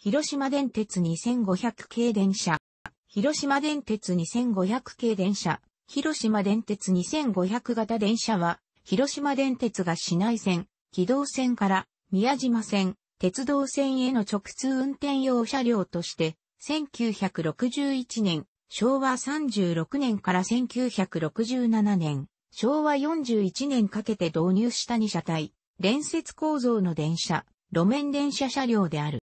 広島電鉄2500系電車、広島電鉄2500系電車、広島電鉄2500型電車は、広島電鉄が市内線、軌道線から宮島線、鉄道線への直通運転用車両として、1961年、昭和36年から1967年、昭和41年かけて導入した2車体、連接構造の電車、路面電車車両である。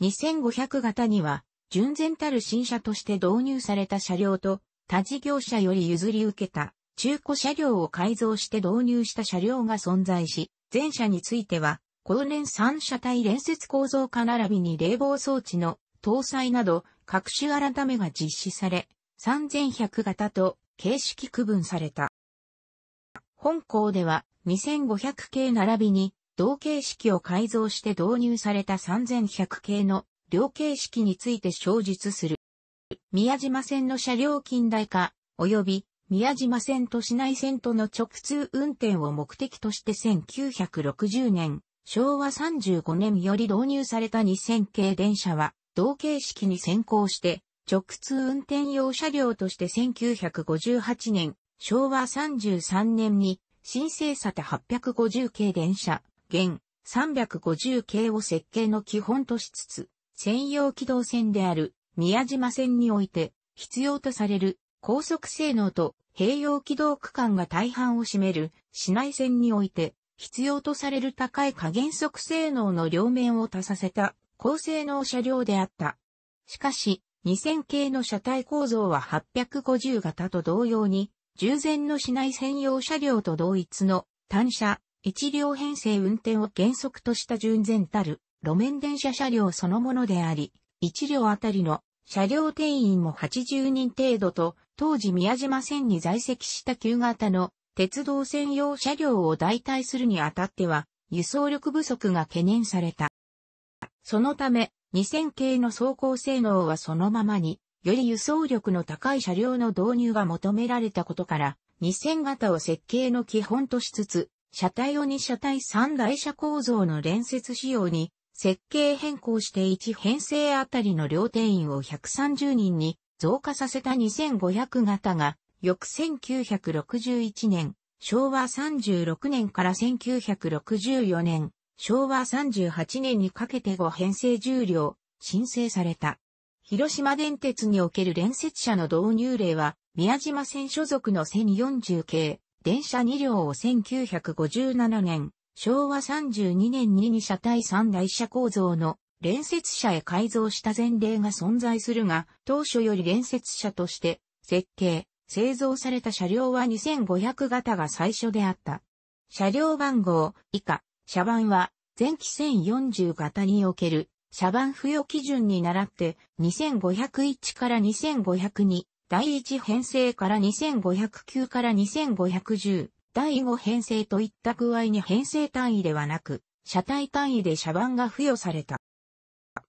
2500型には、純然たる新車として導入された車両と、他事業者より譲り受けた、中古車両を改造して導入した車両が存在し、前車については、後年3車体連接構造化並びに冷房装置の搭載など、各種改めが実施され、3100型と形式区分された。本校では2500系並びに同形式を改造して導入された3100系の両形式について詳述する。宮島線の車両近代化、及び宮島線と市内線との直通運転を目的として1960年、昭和35年より導入された2000系電車は、同形式に先行して、直通運転用車両として1958年、昭和33年に、新生さて850系電車、現350系を設計の基本としつつ、専用機動線である宮島線において必要とされる高速性能と併用軌道区間が大半を占める市内線において必要とされる高い加減速性能の両面を足させた高性能車両であった。しかし、2000系の車体構造は850型と同様に、従前の市内専用車両と同一の単車、一両編成運転を原則とした純然たる路面電車車両そのものであり、一両あたりの車両定員も80人程度と、当時宮島線に在籍した旧型の鉄道専用車両を代替するにあたっては、輸送力不足が懸念された。そのため、2000系の走行性能はそのままに、より輸送力の高い車両の導入が求められたことから、2000型を設計の基本としつつ、車体を2車体3台車構造の連接仕様に、設計変更して1編成あたりの両定員を130人に増加させた2500型が、翌1961年、昭和36年から1964年、昭和38年にかけて5編成重量、申請された。広島電鉄における連接車の導入例は、宮島線所属の1040系、電車2両を1957年、昭和32年に2車対3台車構造の連接車へ改造した前例が存在するが、当初より連接車として設計、製造された車両は2500型が最初であった。車両番号以下、車番は前期1040型における車番付与基準に倣って2501から2502、第1編成から2509から2510、第5編成といった具合に編成単位ではなく、車体単位で車番が付与された。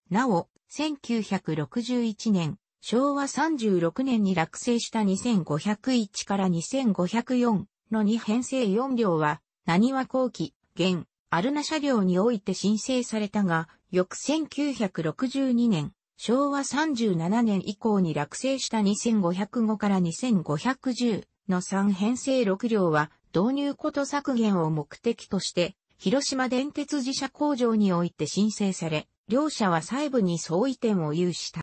なお、1961年、昭和36年に落成した2501から2504の2編成4両は、何は後期、現、アルナ車両において申請されたが、翌1962年、昭和37年以降に落成した2505から2510の3編成6両は導入こと削減を目的として、広島電鉄自社工場において申請され、両社は細部に相違点を有した。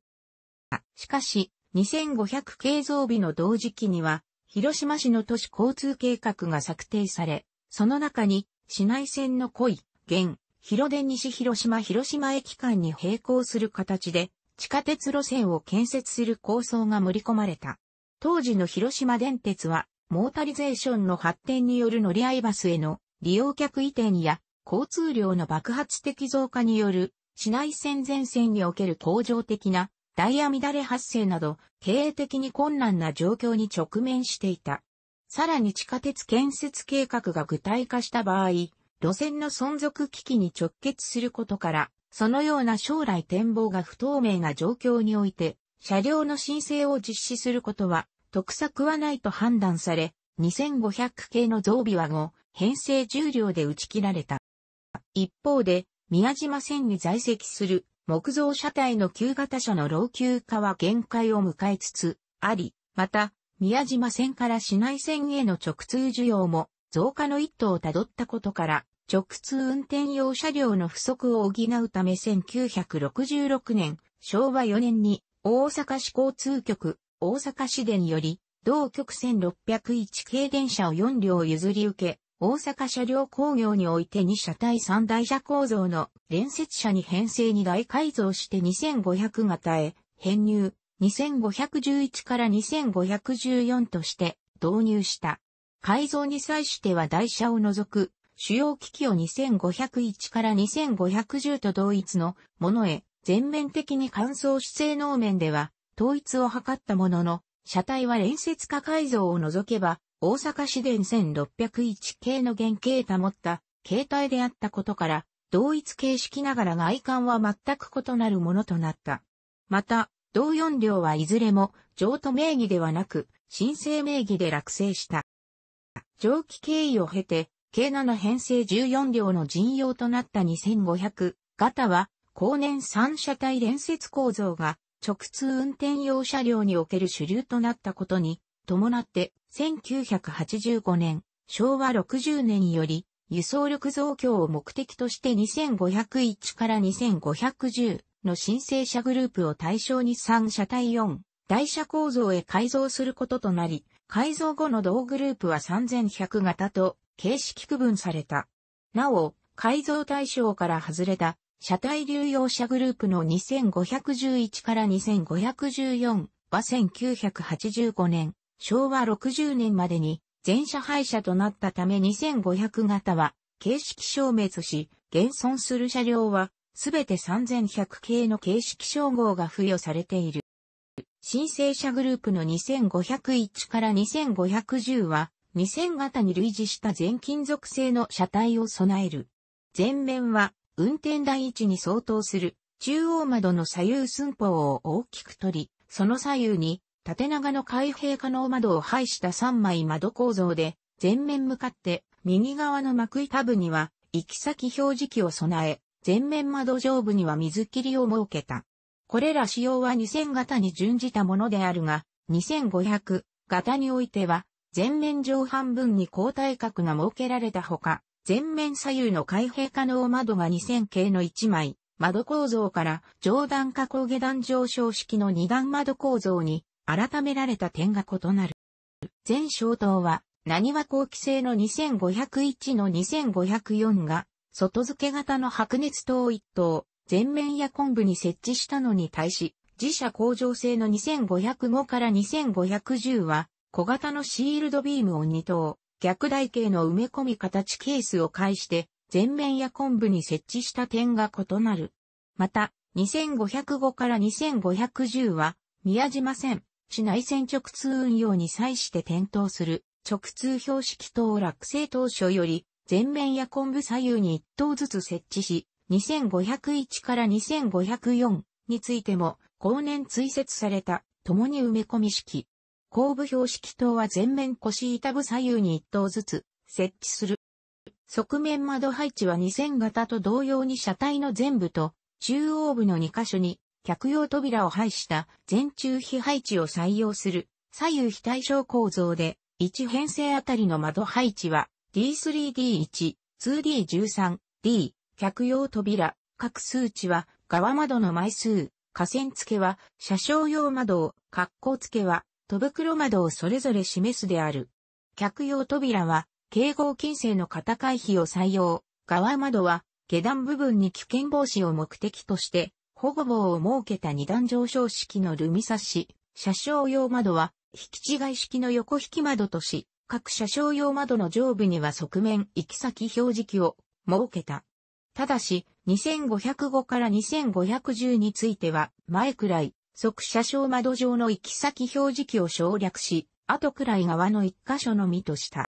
しかし、2500系造日の同時期には、広島市の都市交通計画が策定され、その中に、市内線の濃い、現、広電西広島広島駅間に並行する形で、地下鉄路線を建設する構想が盛り込まれた。当時の広島電鉄は、モータリゼーションの発展による乗り合いバスへの利用客移転や交通量の爆発的増加による市内線全線における恒常的なダイヤ乱れ発生など経営的に困難な状況に直面していた。さらに地下鉄建設計画が具体化した場合、路線の存続危機に直結することからそのような将来展望が不透明な状況において、車両の申請を実施することは、得策はないと判断され、2500系の増備は後、編成重量で打ち切られた。一方で、宮島線に在籍する木造車体の旧型車の老朽化は限界を迎えつつあり、また、宮島線から市内線への直通需要も増加の一途をたどったことから、直通運転用車両の不足を補うため1966年、昭和4年に大阪市交通局、大阪市電より、同局1601系電車を4両譲り受け、大阪車両工業において2車体3台車構造の連接車に編成に大改造して2500型へ編入2511から2514として導入した。改造に際しては台車を除く主要機器を2501から2510と同一のものへ全面的に乾燥し性能面では統一を図ったものの、車体は連接化改造を除けば、大阪市電1601系の原型保った形態であったことから、同一形式ながら外観は全く異なるものとなった。また、同4両はいずれも譲渡名義ではなく、申請名義で落成した。蒸気経緯を経て、計7編成14両の陣用となった2500型は、後年3車体連接構造が直通運転用車両における主流となったことに伴って1985年、昭和60年より輸送力増強を目的として2501から2510の申請者グループを対象に3車体4台車構造へ改造することとなり、改造後の同グループは3100型と形式区分された。なお、改造対象から外れた車体流用車グループの2511から2514は1985年、昭和60年までに全車廃車となったため2500型は形式消滅し、現存する車両はすべて3100系の形式称号が付与されている。申請者グループの2501から2510は2000型に類似した全金属製の車体を備える。前面は運転台位置に相当する中央窓の左右寸法を大きく取り、その左右に縦長の開閉可能窓を配した3枚窓構造で、前面向かって右側の幕板部には行き先表示器を備え、前面窓上部には水切りを設けた。これら仕様は2000型に準じたものであるが、2500型においては前面上半分に交代角が設けられたほか、前面左右の開閉可能窓が2000系の1枚、窓構造から上段加工下段上昇式の2段窓構造に改められた点が異なる。全小灯は、何は後期製の2501の2504が、外付け型の白熱灯1灯、全面や昆布に設置したのに対し、自社工場製の2505から2510は、小型のシールドビームを2頭、逆台形の埋め込み形ケースを介して、前面や昆布に設置した点が異なる。また、2505から2510は、宮島線、市内線直通運用に際して点灯する、直通標識等落成当初より、前面や昆布左右に1頭ずつ設置し、2501から2504についても、後年追設された、共に埋め込み式、後部標識灯は前面腰板部左右に1灯ずつ設置する。側面窓配置は2000型と同様に車体の全部と中央部の2箇所に客用扉を配した全中非配置を採用する左右非対称構造で1編成あたりの窓配置は D3D1、2D13、D、客用扉、各数値は側窓の枚数、下線付けは車掌用窓を、格好付けは戸袋窓をそれぞれ示すである。客用扉は、警護金星の型回避を採用。側窓は、下段部分に危険防止を目的として、保護棒を設けた二段上昇式のルミサッシ。車掌用窓は、引き違い式の横引き窓とし、各車掌用窓の上部には側面行き先表示器を設けた。ただし、2505から2510については、前くらい、即車掌窓上の行き先表示器を省略し、後くらい側の一箇所のみとした。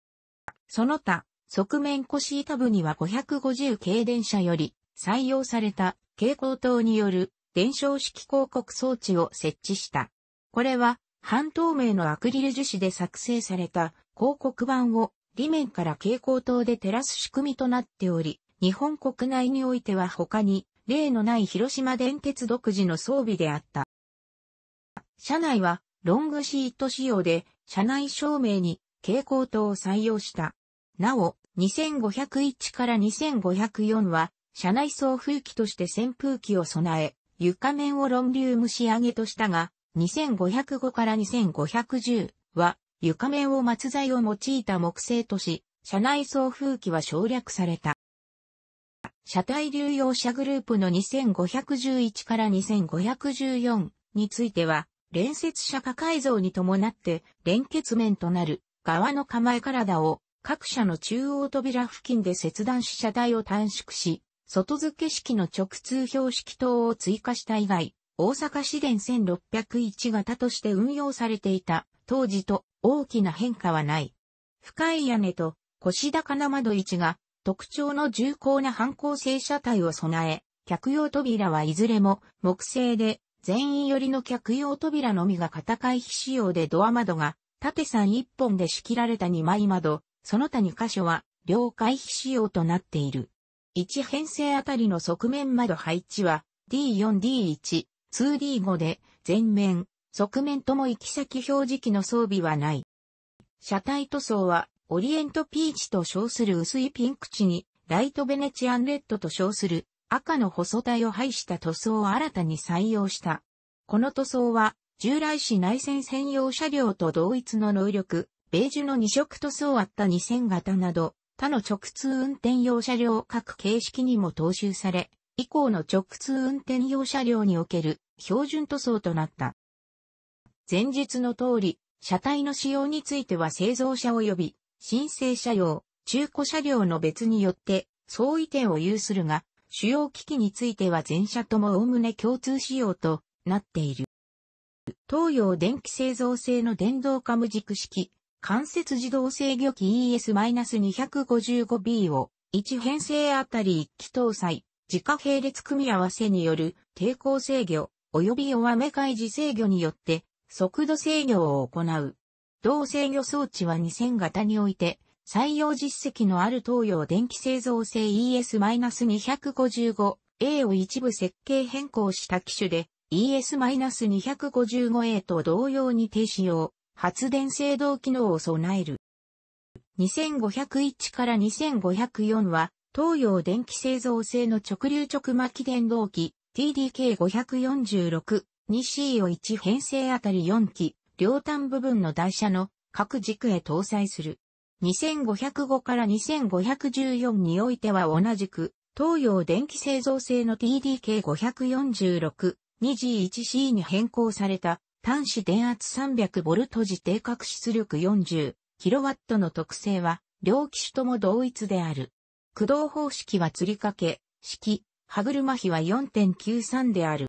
その他、側面腰板部には550系電車より採用された蛍光灯による伝承式広告装置を設置した。これは半透明のアクリル樹脂で作成された広告板を裏面から蛍光灯で照らす仕組みとなっており、日本国内においては他に例のない広島電鉄独自の装備であった。車内はロングシート仕様で、車内照明に蛍光灯を採用した。なお、2501から2504は、車内送風機として扇風機を備え、床面をロンリウム仕上げとしたが、2505から2510は、床面を松材を用いた木製とし、車内送風機は省略された。車体流用車グループの2511から2514については、連接者化改造に伴って連結面となる側の構え体を各社の中央扉付近で切断し車体を短縮し、外付け式の直通標識等を追加した以外、大阪市電1601型として運用されていた当時と大きな変化はない。深い屋根と腰高な窓位置が特徴の重厚な反光性車体を備え、客用扉はいずれも木製で全員寄りの客用扉のみが片回避仕様でドア窓が、縦3一本で仕切られた2枚窓、その他2箇所は、両回避仕様となっている。1編成あたりの側面窓配置は、D4D1、2D5 で、全面、側面とも行き先表示器の装備はない。車体塗装は、オリエントピーチと称する薄いピンク地に、ライトベネチアンレッドと称する赤の細体を配した塗装を新たに採用した。この塗装は、従来市内線専用車両と同一の能力、ベージュの2色塗装あった2000型など、他の直通運転用車両各形式にも踏襲され、以降の直通運転用車両における標準塗装となった。前述の通り、車体の使用については製造者及び申請車両、中古車両の別によって相違点を有するが、主要機器については全社とも概ね共通仕様となっている。東洋電気製造製の電動カム軸式、関節自動制御機 ES-255B を1編成あたり1機搭載、自家並列組み合わせによる抵抗制御及び弱め開示制御によって速度制御を行う。同制御装置は2000型において採用実績のある東洋電気製造製 ES-255A を一部設計変更した機種で ES-255A と同様に停止用、発電制動機能を備える。2501から2504は東洋電気製造製の直流直巻電動機 TDK546 2C を1編成あたり4機、両端部分の台車の各軸へ搭載する。2505から2514においては同じく、東洋電気製造製の TDK546、2G1C に変更された、端子電圧 300V 時定格出力 40kW の特性は、両機種とも同一である。駆動方式は釣り掛け、式、歯車比は4.93である。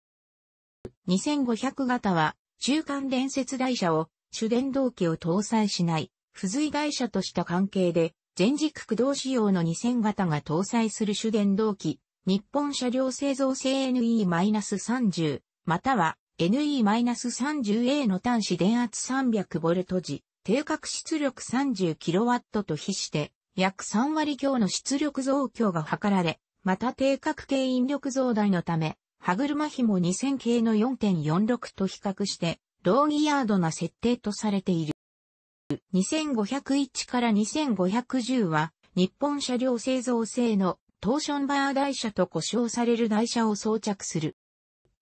2500型は、中間連接台車を主電動機を搭載しない付随会社とした関係で、全軸駆動仕様の2000型が搭載する主電動機、日本車両製造製 NE-30、または NE-30A の端子電圧 300V 時、定格出力 30kW と比して、約3割強の出力増強が図られ、また定格系引力増大のため、歯車比も2000系の4.46と比較して、ローギヤードな設定とされている。2501から2510は、日本車両製造製のトーションバー台車と呼称される台車を装着する。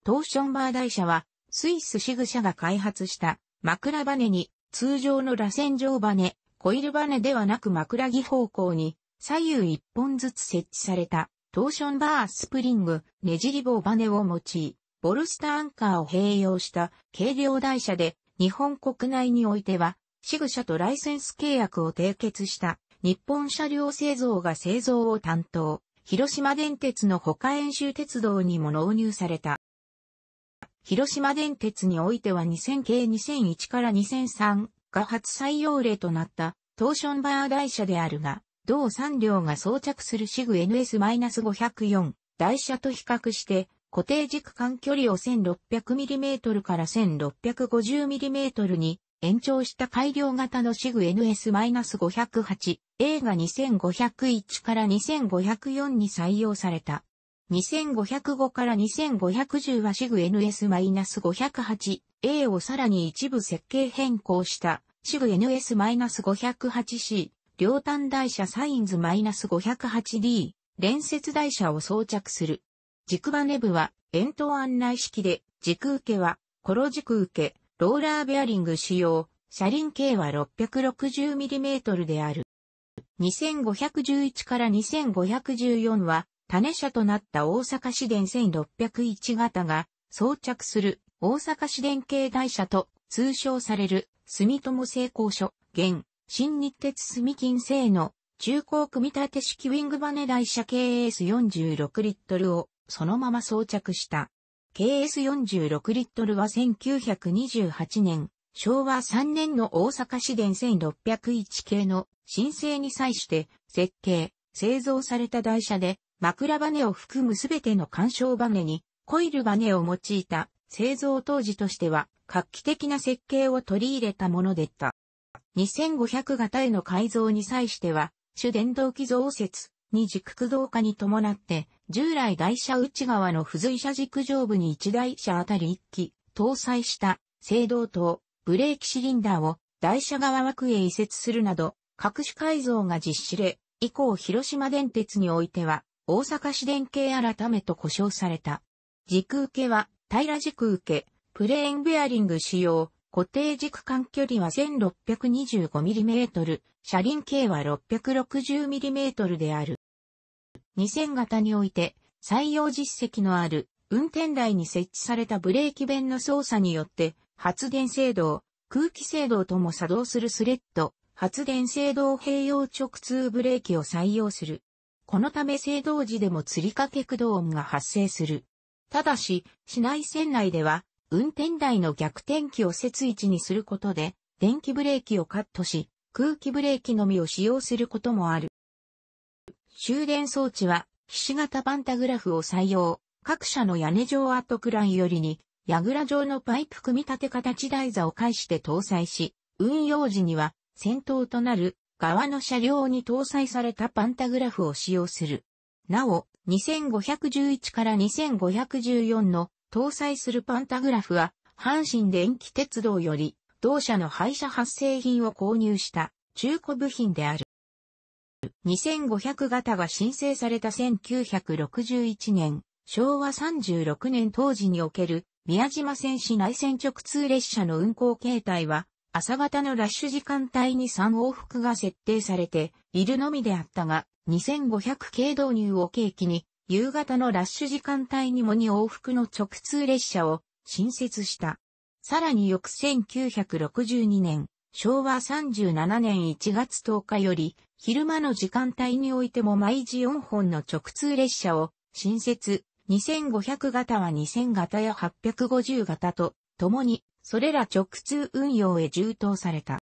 トーションバー台車は、スイスシグ社が開発した枕バネに通常の螺旋状バネ、コイルバネではなく枕木方向に左右一本ずつ設置されたトーションバースプリング、ねじり棒バネを用い、ボルスターアンカーを併用した軽量台車で日本国内においてはシグ社とライセンス契約を締結した日本車両製造が製造を担当、広島電鉄の他演習鉄道にも納入された。広島電鉄においては2000系2001から2003が初採用例となったトーションバー台車であるが、同3両が装着するシグ NS-504 台車と比較して固定軸間距離を 1600mm から 1650mm に延長した改良型のシグ NS-508、A が2501から2504に採用された。2505から2510はシグ NS-508、A をさらに一部設計変更した、シグ NS-508C、両端台車サインズ -508D、連接台車を装着する。軸バネ部は円筒案内式で、軸受けは、コロ軸受け、ローラーベアリング使用、車輪径は 660mm である。2511から2514は、種車となった大阪市電1601型が装着する大阪市電系台車と通称される住友製鋼所、現、新日鉄住金製の中高組み立て式ウィングバネ台車 KS46 リットルをそのまま装着した。KS46 リットルは1928年、昭和3年の大阪市電1601系の申請に際して設計、製造された台車で枕バネを含むすべての干渉バネにコイルバネを用いた製造当時としては画期的な設計を取り入れたものでった。2500型への改造に際しては主電動機増設、に軸駆動化に伴って、従来台車内側の付随車軸上部に1台車あたり1機、搭載した制動灯、ブレーキシリンダーを台車側枠へ移設するなど、各種改造が実施で、以降広島電鉄においては、大阪市電系改めと呼称された。軸受けは、平ら軸受け、プレーンベアリング使用、固定軸間距離は 1625mm、車輪径は 660mm である。2000型において採用実績のある運転台に設置されたブレーキ弁の操作によって発電制動、空気制動とも作動するスレッド、発電制動併用直通ブレーキを採用する。このため制動時でも釣りかけ駆動音が発生する。ただし、市内線内では、運転台の逆転機を設位置にすることで、電気ブレーキをカットし、空気ブレーキのみを使用することもある。終電装置は、菱形パンタグラフを採用。各社の屋根状アットクランよりに、矢倉状のパイプ組み立て形台座を介して搭載し、運用時には先頭となる側の車両に搭載されたパンタグラフを使用する。なお、2511から2514の搭載するパンタグラフは、阪神電気鉄道より、同社の廃車発生品を購入した中古部品である。2500型が申請された1961年、昭和36年当時における宮島線市内線直通列車の運行形態は、朝方のラッシュ時間帯に3往復が設定されているのみであったが、2500系導入を契機に、夕方のラッシュ時間帯にも2往復の直通列車を新設した。さらに翌1962年、昭和37年1月10日より、昼間の時間帯においても毎時4本の直通列車を、新設、2500型は2000型や850型と、共に、それら直通運用へ充当された。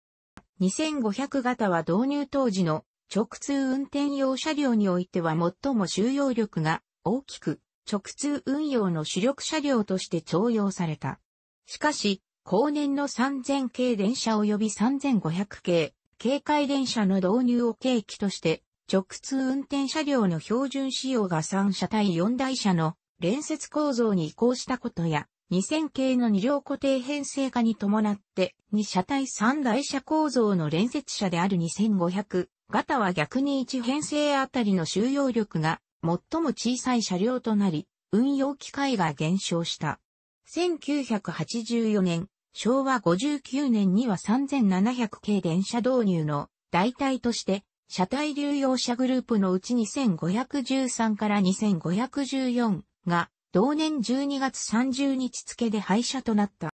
2500型は導入当時の直通運転用車両においては最も収容力が大きく直通運用の主力車両として徴用された。しかし、後年の3000系電車及び3500系、警戒電車の導入を契機として、直通運転車両の標準仕様が3車対4台車の連接構造に移行したことや、2000系の2両固定編成化に伴って、2車対3台車構造の連接車である2500型は逆に1編成あたりの収容力が最も小さい車両となり、運用機会が減少した。1984年、昭和59年には3700系電車導入の代替として、車体流用車グループのうち2513から2514が同年12月30日付で廃車となった。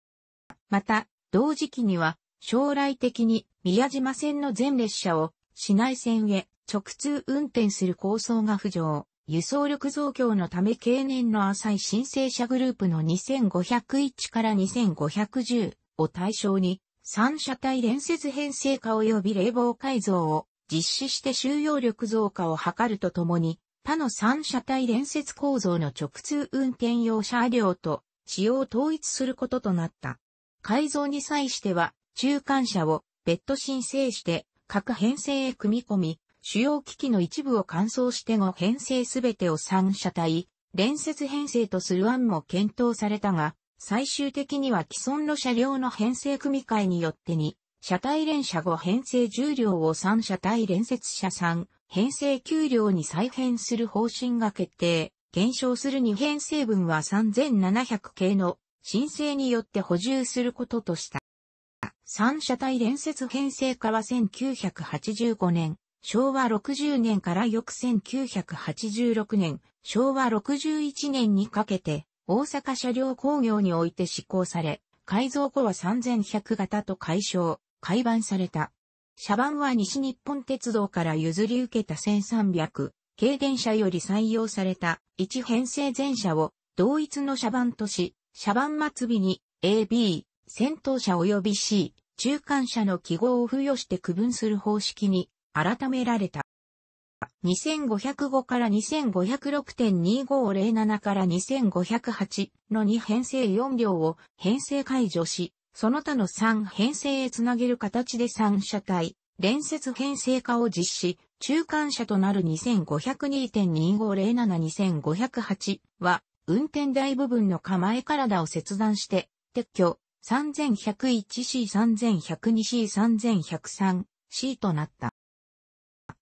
また、同時期には将来的に宮島線の全列車を市内線へ直通運転する構想が浮上。輸送力増強のため経年の浅い申請者グループの2501から2510を対象に、3車体連接編成化及び冷房改造を実施して収容力増加を図るとともに、他の3車体連接構造の直通運転用車両と使用を統一することとなった。改造に際しては、中間車を別途申請して、各編成へ組み込み、主要機器の一部を換装して5編成すべてを3車体、連接編成とする案も検討されたが、最終的には既存の車両の編成組み替えによってに、車体連車5編成10両を3車体連接車3、編成9両に再編する方針が決定。減少する2編成分は3700系の申請によって補充することとした。3車体連接編成化は1985年昭和60年から翌1986年、昭和61年にかけて、大阪車両工業において施行され、改造後は3100型と改消、改版された。車番は西日本鉄道から譲り受けた1300、軽電車より採用された1編成全車を同一の車番とし、車番末尾に A、B、先頭車及び C、中間車の記号を付与して区分する方式に改められた。2505から2506.2507から2508の2編成4両を編成解除し、その他の3編成へつなげる形で3車体、連接編成化を実施、中間車となる2502.25072508は、運転台部分の構え体を切断して、撤去、3101C3102C3103C となった。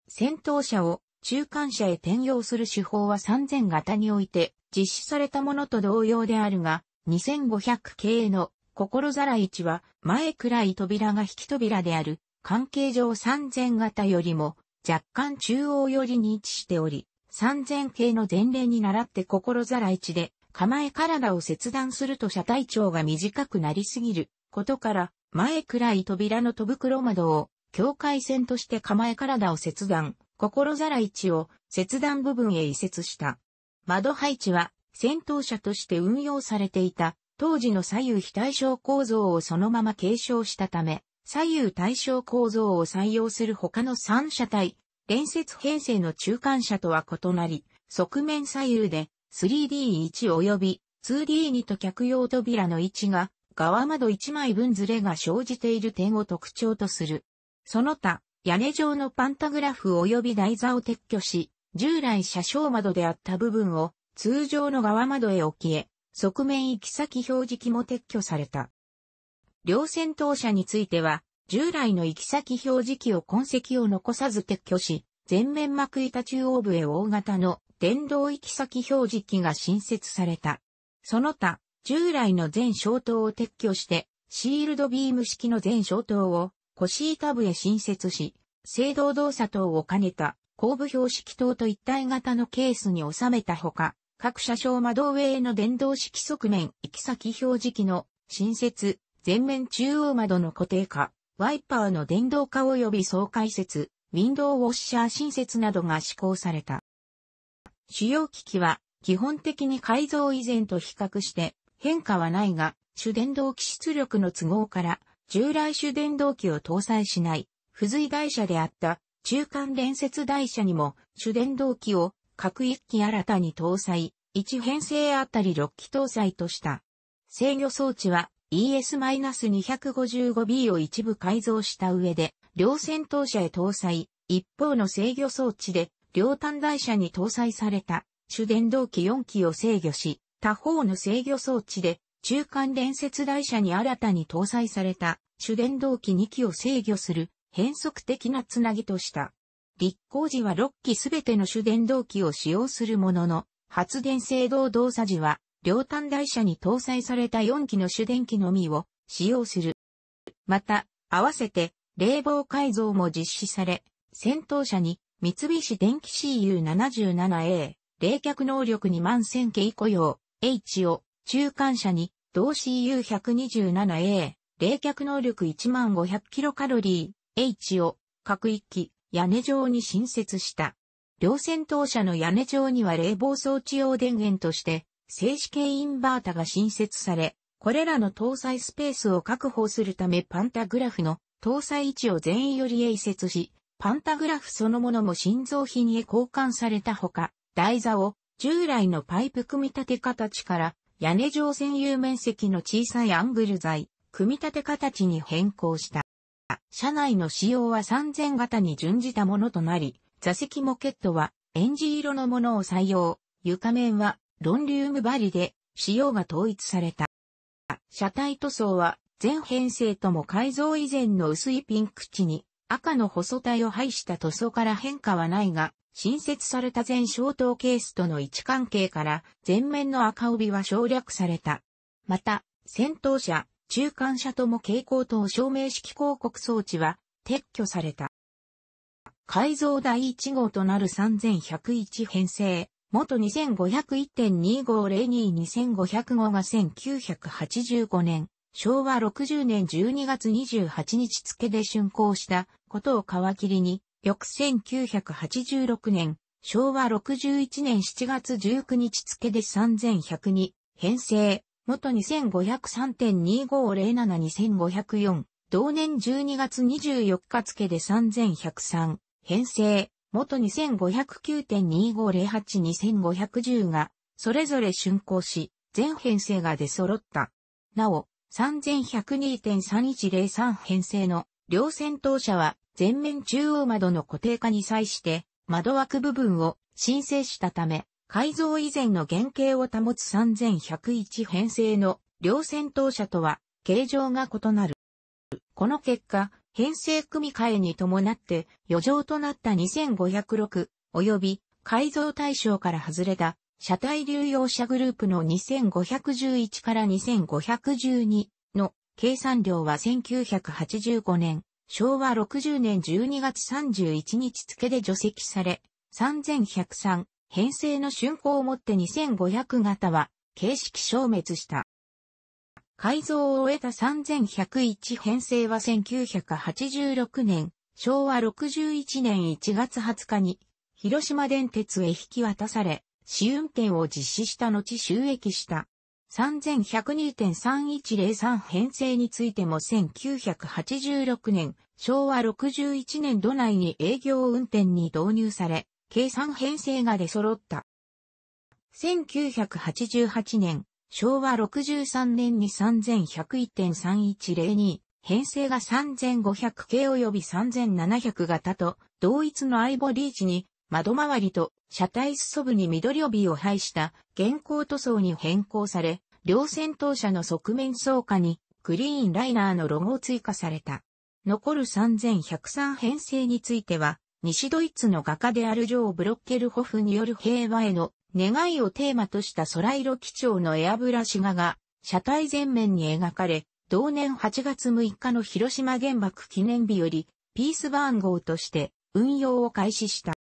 戦闘車を中間車へ転用する手法は3000型において実施されたものと同様であるが、2500系の心皿置は前くらい扉が引き扉である関係上3000型よりも若干中央寄りに位置しており、3000系の前例に倣って心皿置で構え体を切断すると車体長が短くなりすぎることから前くらい扉の戸袋窓を境界線として構え体を切断、心ざら置を切断部分へ移設した。窓配置は戦闘車として運用されていた当時の左右非対称構造をそのまま継承したため、左右対称構造を採用する他の三車体、連接編成の中間車とは異なり、側面左右で 3D1 及び 2D2 と客用扉の位置が側窓1枚分ずれが生じている点を特徴とする。その他、屋根上のパンタグラフ及び台座を撤去し、従来車掌窓であった部分を通常の側窓へ置きへ、側面行き先表示器も撤去された。両先頭車については、従来の行き先表示器を痕跡を残さず撤去し、全面幕板中央部へ大型の電動行き先表示器が新設された。その他、従来の全消灯を撤去して、シールドビーム式の全消灯を腰板部へ新設し、制動動作等を兼ねた後部標識灯と一体型のケースに収めたほか、各車掌窓上への電動式側面行き先表示器の新設、前面中央窓の固定化、ワイパーの電動化及び総解説、ウィンドウウォッシャー新設などが施行された。主要機器は基本的に改造以前と比較して変化はないが、主電動機出力の都合から従来種電動機を搭載しない、付随台車であった中間連接台車にも主電動機を各一機新たに搭載、一編成あたり6機搭載とした。制御装置は ES-255B を一部改造した上で、両戦闘車へ搭載、一方の制御装置で、両端台車に搭載された、主電動機4機を制御し、他方の制御装置で、中間連接台車に新たに搭載された主電動機2機を制御する変則的なつなぎとした。立候時は6機すべての主電動機を使用するものの、発電制動動作時は両端台車に搭載された4機の主電機のみを使用する。また、合わせて冷房改造も実施され、戦闘車に三菱電機 CU77A 冷却能力2万1000系雇用 H を中間車に同 CU127A、冷却能力 1500kcal、H を各域、屋根上に新設した。両戦闘車の屋根上には冷房装置用電源として、静止系インバータが新設され、これらの搭載スペースを確保するためパンタグラフの搭載位置を全員より併設し、パンタグラフそのものも心臓品へ交換されたほか、台座を従来のパイプ組み立て形から屋根上専有面積の小さいアングル材、組み立て形に変更した。車内の仕様は3000型に準じたものとなり、座席モケットはエンジ色のものを採用、床面はロンリウム張りで仕様が統一された。車体塗装は全編成とも改造以前の薄いピンク地に赤の細体を配した塗装から変化はないが、新設された全消灯ケースとの位置関係から前面の赤帯は省略された。また、先頭車、中間車とも蛍光灯照明式広告装置は撤去された。改造第1号となる3101編成、元2501.25022500号が1985年、昭和60年12月28日付で竣工したことを皮切りに、翌1986年、昭和61年7月19日付で3 1 0 2編成、元2503.25072504、同年12月24日付で3103、編成、元2509.25082510が、それぞれ竣工し、全編成が出揃った。なお、3102.3103編成の両戦闘車は前面中央窓の固定化に際して窓枠部分を申請したため、改造以前の原型を保つ3101編成の両戦闘車とは形状が異なる。この結果、編成組み替えに伴って余剰となった2506及び改造対象から外れた車体流用車グループの2511から2512の計算量は1985年昭和60年12月31日付で除籍され、3103、編成の竣工をもって2500型は、形式消滅した。改造を終えた3101編成は1986年、昭和61年1月20日に、広島電鉄へ引き渡され、試運転を実施した後収益した。3102.3103編成についても1986年、昭和61年度内に営業運転に導入され、計算編成が出揃った。1988年、昭和63年に3101.3102編成が3500系及び3700型と、同一のアイボリーチに窓周りと車体裾部に緑帯を配した現行塗装に変更され、両先頭車の側面装下にグリーンライナーのロゴを追加された。残る3103編成については、西ドイツの画家であるジョー・ブロッケルホフによる平和への願いをテーマとした空色基調のエアブラシ画が車体全面に描かれ、同年8月6日の広島原爆記念日よりピース番号として運用を開始した。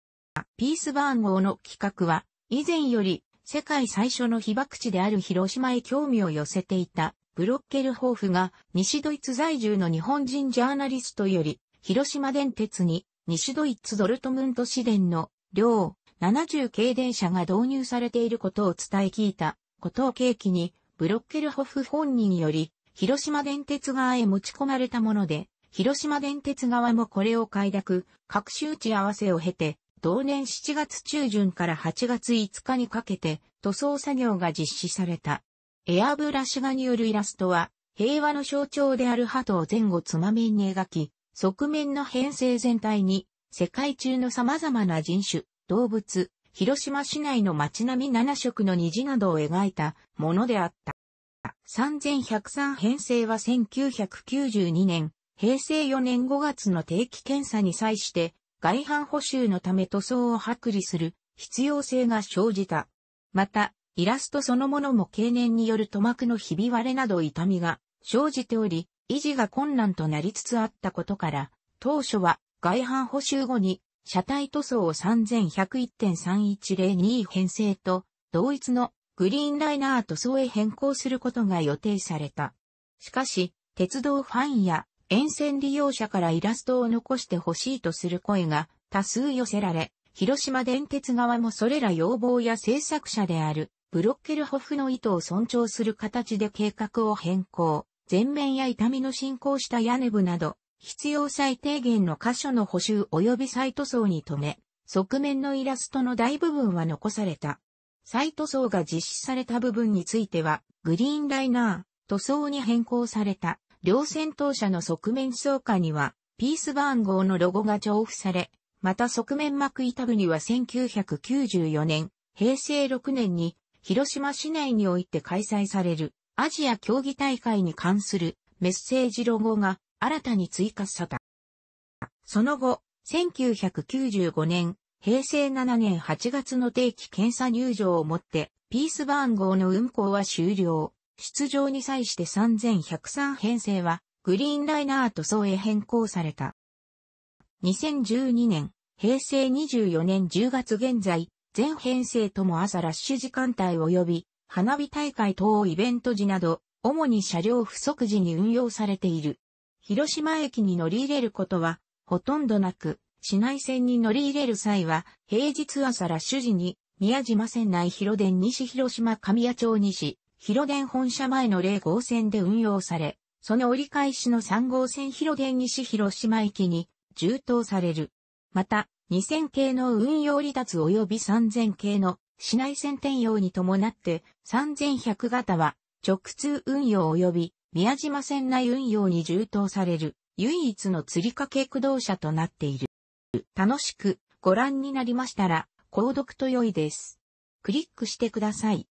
ピースバーン号の企画は、以前より世界最初の被爆地である広島へ興味を寄せていたブロッケルホーフが西ドイツ在住の日本人ジャーナリストより広島電鉄に西ドイツドルトムント市電の両70系電車が導入されていることを伝え聞いたことを契機にブロッケルホフ本人より広島電鉄側へ持ち込まれたもので広島電鉄側もこれを快諾各周知合わせを経て同年7月中旬から8月5日にかけて塗装作業が実施された。エアブラシ画によるイラストは、平和の象徴である鳩を前後つまみに描き、側面の編成全体に、世界中の様々な人種、動物、広島市内の街並み7色の虹などを描いたものであった。3103編成は1992年、平成4年5月の定期検査に際して、外反補修のため塗装を剥離する必要性が生じた。また、イラストそのものも経年による塗膜のひび割れなど痛みが生じており、維持が困難となりつつあったことから、当初は外反補修後に車体塗装を3101.31022編成と同一のグリーンライナー塗装へ変更することが予定された。しかし、鉄道ファンや沿線利用者からイラストを残してほしいとする声が多数寄せられ、広島電鉄側もそれら要望や制作者であるブロッケルホフの意図を尊重する形で計画を変更、前面や痛みの進行した屋根部など、必要最低限の箇所の補修及び再塗装に留め、側面のイラストの大部分は残された。再塗装が実施された部分については、グリーンライナー、塗装に変更された。両戦闘車の側面草下には、ピース番号のロゴが重複され、また側面幕板部には1994年、平成6年に、広島市内において開催される、アジア競技大会に関するメッセージロゴが新たに追加された。その後、1995年、平成7年8月の定期検査入場をもって、ピース番号の運行は終了。出場に際して3103編成は、グリーンライナー塗装へ変更された。2012年、平成24年10月現在、全編成とも朝ラッシュ時間帯及び、花火大会等イベント時など、主に車両不足時に運用されている。広島駅に乗り入れることは、ほとんどなく、市内線に乗り入れる際は、平日朝ラッシュ時に、宮島線内広電西広島神谷町西、広電本社前の0号線で運用され、その折り返しの3号線広電西広島駅に充当される。また、2000系の運用離脱及び3000系の市内線転用に伴って3100型は直通運用及び宮島線内運用に充当される唯一の釣り掛け駆動車となっている。楽しくご覧になりましたら購読と良いです。クリックしてください。